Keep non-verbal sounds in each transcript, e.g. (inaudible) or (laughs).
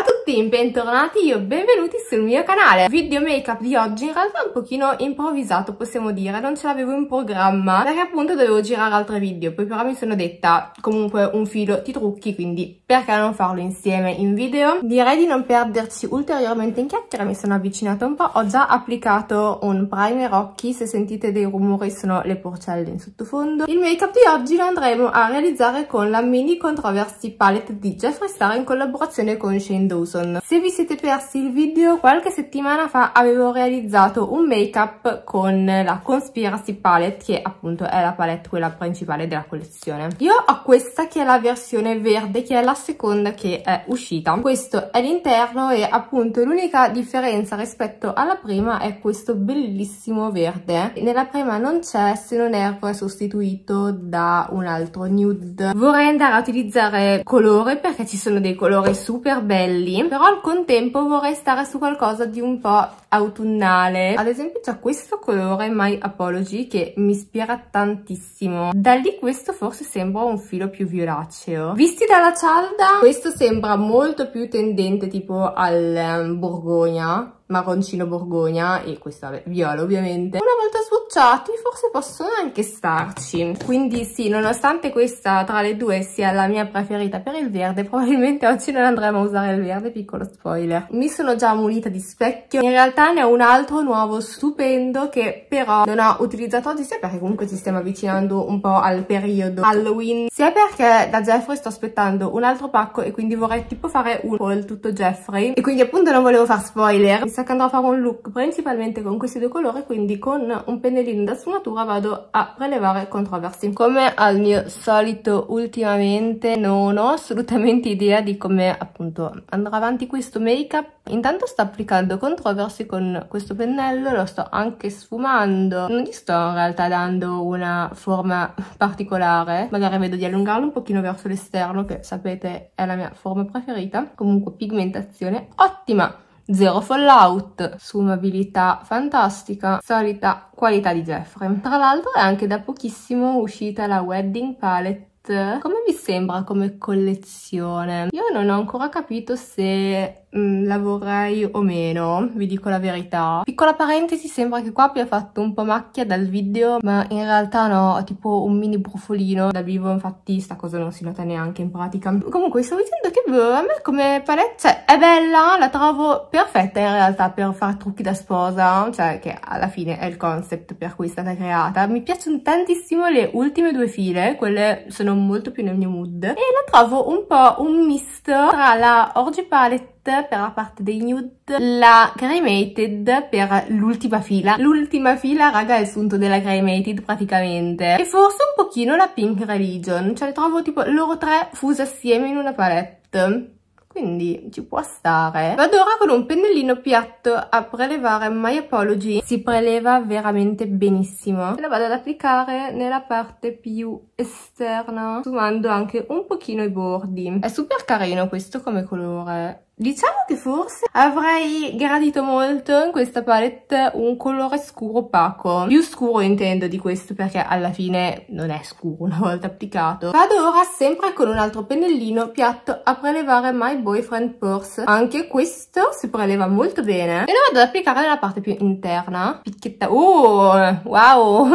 Obrigado tutti, bentornati e benvenuti sul mio canale. Video make up di oggi in realtà è un pochino improvvisato possiamo dire, non ce l'avevo in programma perché appunto dovevo girare altri video, poi però mi sono detta comunque un filo ti trucchi quindi perché non farlo insieme in video? Direi di non perderci ulteriormente in chiacchiera, mi sono avvicinata un po', ho già applicato un primer occhi, se sentite dei rumori sono le porcelle in sottofondo. Il make up di oggi lo andremo a realizzare con la mini controversy palette di Jeffree Star in collaborazione con Shane Dawson Johnson. Se vi siete persi il video, qualche settimana fa avevo realizzato un make up con la Conspiracy Palette che appunto è la palette quella principale della collezione. Io ho questa che è la versione verde che è la seconda che è uscita. Questo è l'interno e appunto l'unica differenza rispetto alla prima è questo bellissimo verde. Nella prima non c'è se non erro è sostituito da un altro nude. Vorrei andare a utilizzare colore perché ci sono dei colori super belli Mm-hmm. però al contempo vorrei stare su qualcosa di un po' autunnale. Ad esempio c'è questo colore My Apology che mi ispira tantissimo. Da lì questo forse sembra un filo più violaceo. Visti dalla cialda questo sembra molto più tendente tipo al um, borgogna, marroncino borgogna e questo vabbè, viola ovviamente. Una volta su passati forse possono anche starci quindi sì nonostante questa tra le due sia la mia preferita per il verde (laughs) probabilmente oggi non andremo a usare il verde piccolo spoiler mi sono già munita di specchio in realtà ne ho un altro nuovo stupendo che però non ho utilizzato oggi sia perché comunque ci stiamo avvicinando un po' al periodo Halloween sia perché da Jeffrey sto aspettando un altro pacco e quindi vorrei tipo fare un haul tutto Jeffrey e quindi appunto non volevo far spoiler mi sa che andrò a fare un look principalmente con questi due colori quindi con un pennellino piedino da sfumatura vado a prelevare controversy. Come al mio solito ultimamente non ho assolutamente idea di come appunto andrà avanti questo make up. Intanto sto applicando controversy con questo pennello, lo sto anche sfumando. Non gli sto in realtà dando una forma particolare, magari vedo di allungarlo un pochino verso l'esterno che sapete è la mia forma preferita. Comunque pigmentazione ottima! Zero fallout, sfumabilità fantastica, solita qualità di Jeffrey. Tra l'altro è anche da pochissimo uscita la Wedding Palette come vi sembra come collezione? Io non ho ancora capito se mh, mm, la vorrei o meno, vi dico la verità. Piccola parentesi, sembra che qua abbia fatto un po' macchia dal video, ma in realtà no, ho tipo un mini brufolino dal vivo, infatti sta cosa non si nota neanche in pratica. Comunque sto dicendo che boh, a me come palette, cioè è bella, la trovo perfetta in realtà per fare trucchi da sposa, cioè che alla fine è il concept per cui è stata creata. Mi piacciono tantissimo le ultime due file, quelle sono molto più nel mio mood e la trovo un po' un misto tra la Orgy Palette per la parte dei nude, la cremated per l'ultima fila. L'ultima fila, raga, è assunto sunto della cremated praticamente. E forse un pochino la pink religion, cioè trovo tipo loro tre fuse assieme in una palette quindi ci può stare. Vado ora con un pennellino piatto a prelevare My Apology. Si preleva veramente benissimo. La vado ad applicare nella parte più esterna, sfumando anche un pochino i bordi. È super carino questo come colore Diciamo che forse avrei gradito molto in questa palette un colore scuro opaco, più scuro intendo di questo perché alla fine non è scuro una volta applicato. Vado ora sempre con un altro pennellino piatto a prelevare My Boyfriend Purse, anche questo si preleva molto bene e lo vado ad applicare nella parte più interna, picchetta, oh wow, (laughs)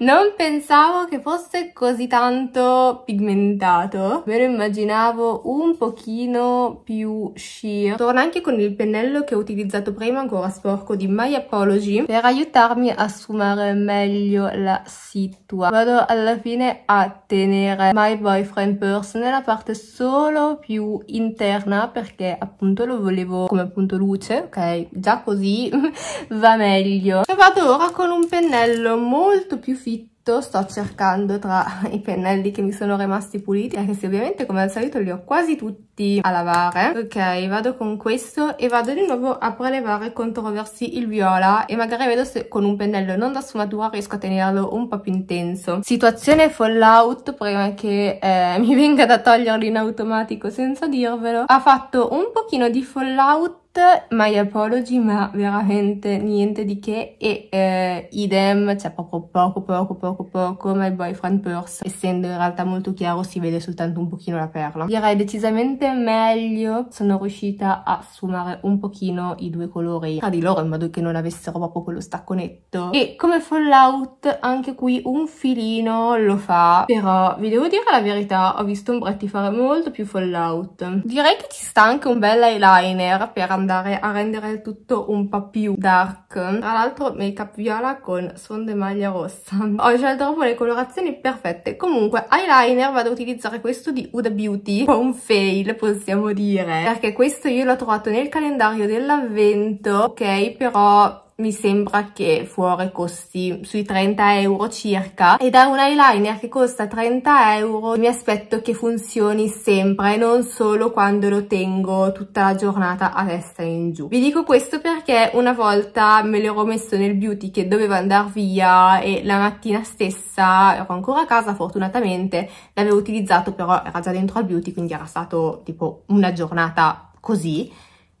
non pensavo che fosse così tanto pigmentato, me lo immaginavo un pochino più più sheer torna anche con il pennello che ho utilizzato prima ancora sporco di My Apology per aiutarmi a sfumare meglio la situa vado alla fine a tenere My Boyfriend Purse nella parte solo più interna perché appunto lo volevo come appunto luce ok già così (laughs) va meglio e vado ora con un pennello molto più fitto tutto sto cercando tra (laughs) i pennelli che mi sono rimasti puliti anche se ovviamente come al solito li ho quasi tutti a lavare ok vado con questo e vado di nuovo a prelevare controversi il viola e magari vedo se con un pennello non da sfumatura riesco a tenerlo un po' più intenso situazione fallout prima che eh, (laughs) mi venga da toglierli in automatico senza dirvelo ha fatto un pochino di fallout My Apology, ma veramente niente di che, e eh, idem, cioè proprio poco poco poco poco My Boyfriend Purse, essendo in realtà molto chiaro si vede soltanto un pochino la perla. Direi decisamente meglio, sono riuscita a sfumare un pochino i due colori tra di loro in modo che non avessero proprio quello stacco netto. E come fallout anche qui un filino lo fa, però vi devo dire la verità, ho visto Umbretti fare molto più fallout. Direi che ci sta anche un bel eyeliner per andare andare a rendere il tutto un po' più dark. Tra l'altro make up viola con sfonde maglia rossa. (laughs) Ho scelto proprio le colorazioni perfette. Comunque eyeliner vado a utilizzare questo di Huda Beauty. (laughs) un fail possiamo dire. Perché questo io l'ho trovato nel calendario dell'avvento. Ok però mi sembra che fuori costi sui 30 euro circa e da un eyeliner che costa 30 euro mi aspetto che funzioni sempre e non solo quando lo tengo tutta la giornata a testa in giù. Vi dico questo perché una volta me l'ero messo nel beauty che doveva andare via e la mattina stessa ero ancora a casa fortunatamente l'avevo utilizzato però era già dentro al beauty quindi era stato tipo una giornata così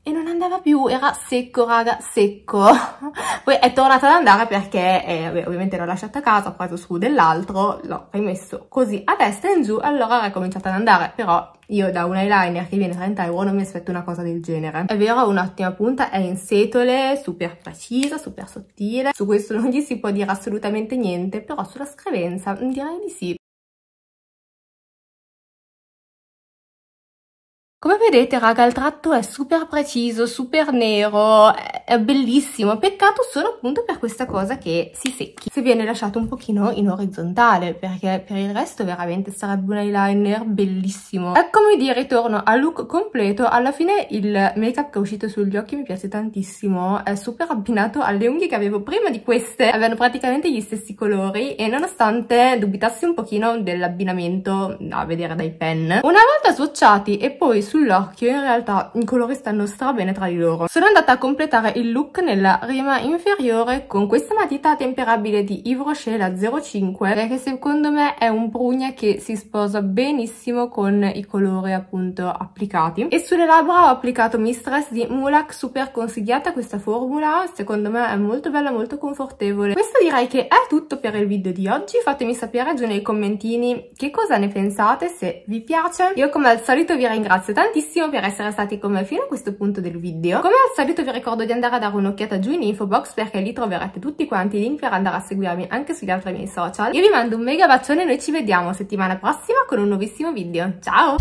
e non andava più, era secco raga, secco. (laughs) Poi è tornata ad andare perché eh, ovviamente l'ho lasciata a casa, ho preso su dell'altro, l'ho rimesso così a testa in giù, allora era cominciata ad andare, però io da un eyeliner che viene 30 euro non mi aspetto una cosa del genere. È vero, un'ottima punta, è in setole, super precisa, super sottile. Su questo non gli si può dire assolutamente niente, però sulla scrivenza direi di sì. Come vedete raga il tratto è super preciso, super nero, è bellissimo, peccato solo appunto per questa cosa che si secchi, se viene lasciato un pochino in orizzontale, perché per il resto veramente sarebbe un eyeliner bellissimo. Eccomi di ritorno al look completo, alla fine il make up che è uscito sugli occhi mi piace tantissimo, è super abbinato alle unghie che avevo prima di queste, avevano praticamente gli stessi colori e nonostante dubitassi un pochino dell'abbinamento a vedere dai pen, una volta swatchati e poi sul sull'occhio in realtà i colori stanno strabene tra di loro. Sono andata a completare il look nella rima inferiore con questa matita temperabile di Yves Rocher la 05 che secondo me è un prugna che si sposa benissimo con i colori appunto applicati. E sulle labbra ho applicato Mistress di Mulak, super consigliata questa formula, secondo me è molto bella, molto confortevole. Questo direi che è tutto per il video di oggi, fatemi sapere giù nei commentini che cosa ne pensate, se vi piace. Io come al solito vi ringrazio tanto tantissimo per essere stati con me fino a questo punto del video. Come al solito vi ricordo di andare a dare un'occhiata giù in info box perché lì troverete tutti quanti i link per andare a seguirmi anche sugli altri miei social. Io vi mando un mega bacione e noi ci vediamo settimana prossima con un nuovissimo video. Ciao!